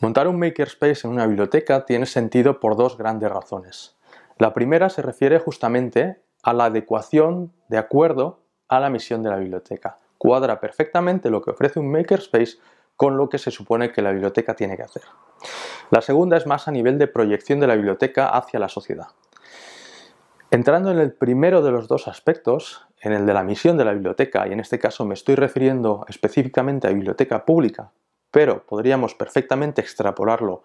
Montar un makerspace en una biblioteca tiene sentido por dos grandes razones. La primera se refiere justamente a la adecuación de acuerdo a la misión de la biblioteca. Cuadra perfectamente lo que ofrece un makerspace con lo que se supone que la biblioteca tiene que hacer. La segunda es más a nivel de proyección de la biblioteca hacia la sociedad. Entrando en el primero de los dos aspectos, en el de la misión de la biblioteca, y en este caso me estoy refiriendo específicamente a biblioteca pública pero podríamos perfectamente extrapolarlo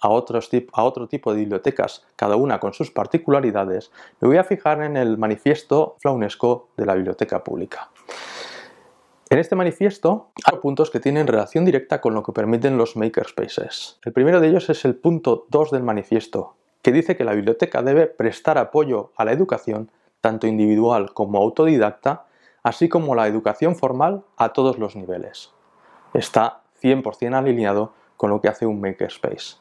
a, otros, a, otro tipo de bibliotecas, cada una con sus particularidades, me voy a fijar en el manifiesto flaunesco de la biblioteca pública. En este manifiesto hay puntos que tienen relación directa con lo que permiten los makerspaces. El primero de ellos es el punto 2 del manifiesto, que dice que la biblioteca debe prestar apoyo a la educación, tanto individual como autodidacta, así como la educación formal a todos los niveles. Está 100% alineado con lo que hace un makerspace.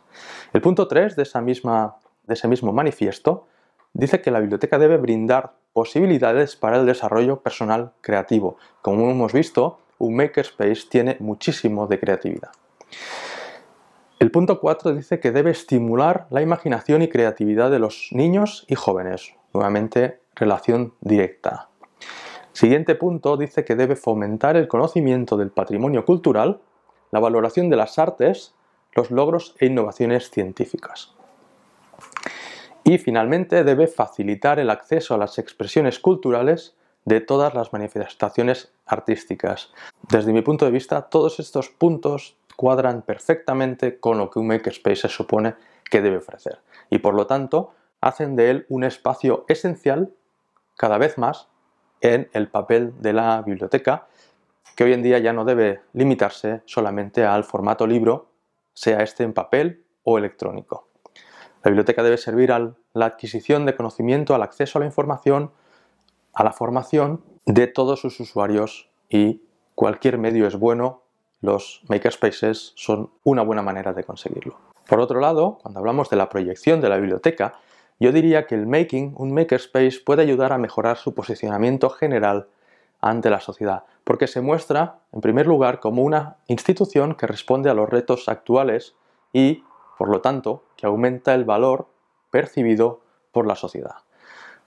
El punto 3 de, esa misma, de ese mismo manifiesto dice que la biblioteca debe brindar posibilidades para el desarrollo personal creativo. Como hemos visto, un makerspace tiene muchísimo de creatividad. El punto 4 dice que debe estimular la imaginación y creatividad de los niños y jóvenes. Nuevamente, relación directa. Siguiente punto dice que debe fomentar el conocimiento del patrimonio cultural la valoración de las artes, los logros e innovaciones científicas. Y finalmente debe facilitar el acceso a las expresiones culturales de todas las manifestaciones artísticas. Desde mi punto de vista, todos estos puntos cuadran perfectamente con lo que un makerspace se supone que debe ofrecer y por lo tanto hacen de él un espacio esencial cada vez más en el papel de la biblioteca que hoy en día ya no debe limitarse solamente al formato libro, sea este en papel o electrónico. La biblioteca debe servir a la adquisición de conocimiento, al acceso a la información, a la formación de todos sus usuarios y cualquier medio es bueno, los makerspaces son una buena manera de conseguirlo. Por otro lado, cuando hablamos de la proyección de la biblioteca, yo diría que el making, un makerspace, puede ayudar a mejorar su posicionamiento general ante la sociedad, porque se muestra, en primer lugar, como una institución que responde a los retos actuales y, por lo tanto, que aumenta el valor percibido por la sociedad.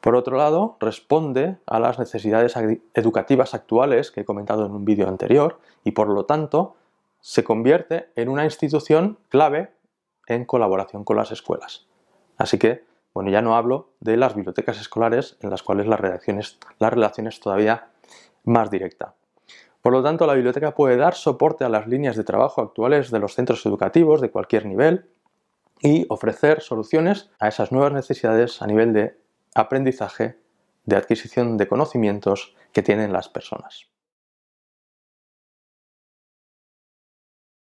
Por otro lado, responde a las necesidades educativas actuales que he comentado en un vídeo anterior y, por lo tanto, se convierte en una institución clave en colaboración con las escuelas. Así que bueno, ya no hablo de las bibliotecas escolares en las cuales la, relación es todavía más directa. Por lo tanto, la biblioteca puede dar soporte a las líneas de trabajo actuales de los centros educativos de cualquier nivel y ofrecer soluciones a esas nuevas necesidades a nivel de aprendizaje, de adquisición de conocimientos que tienen las personas.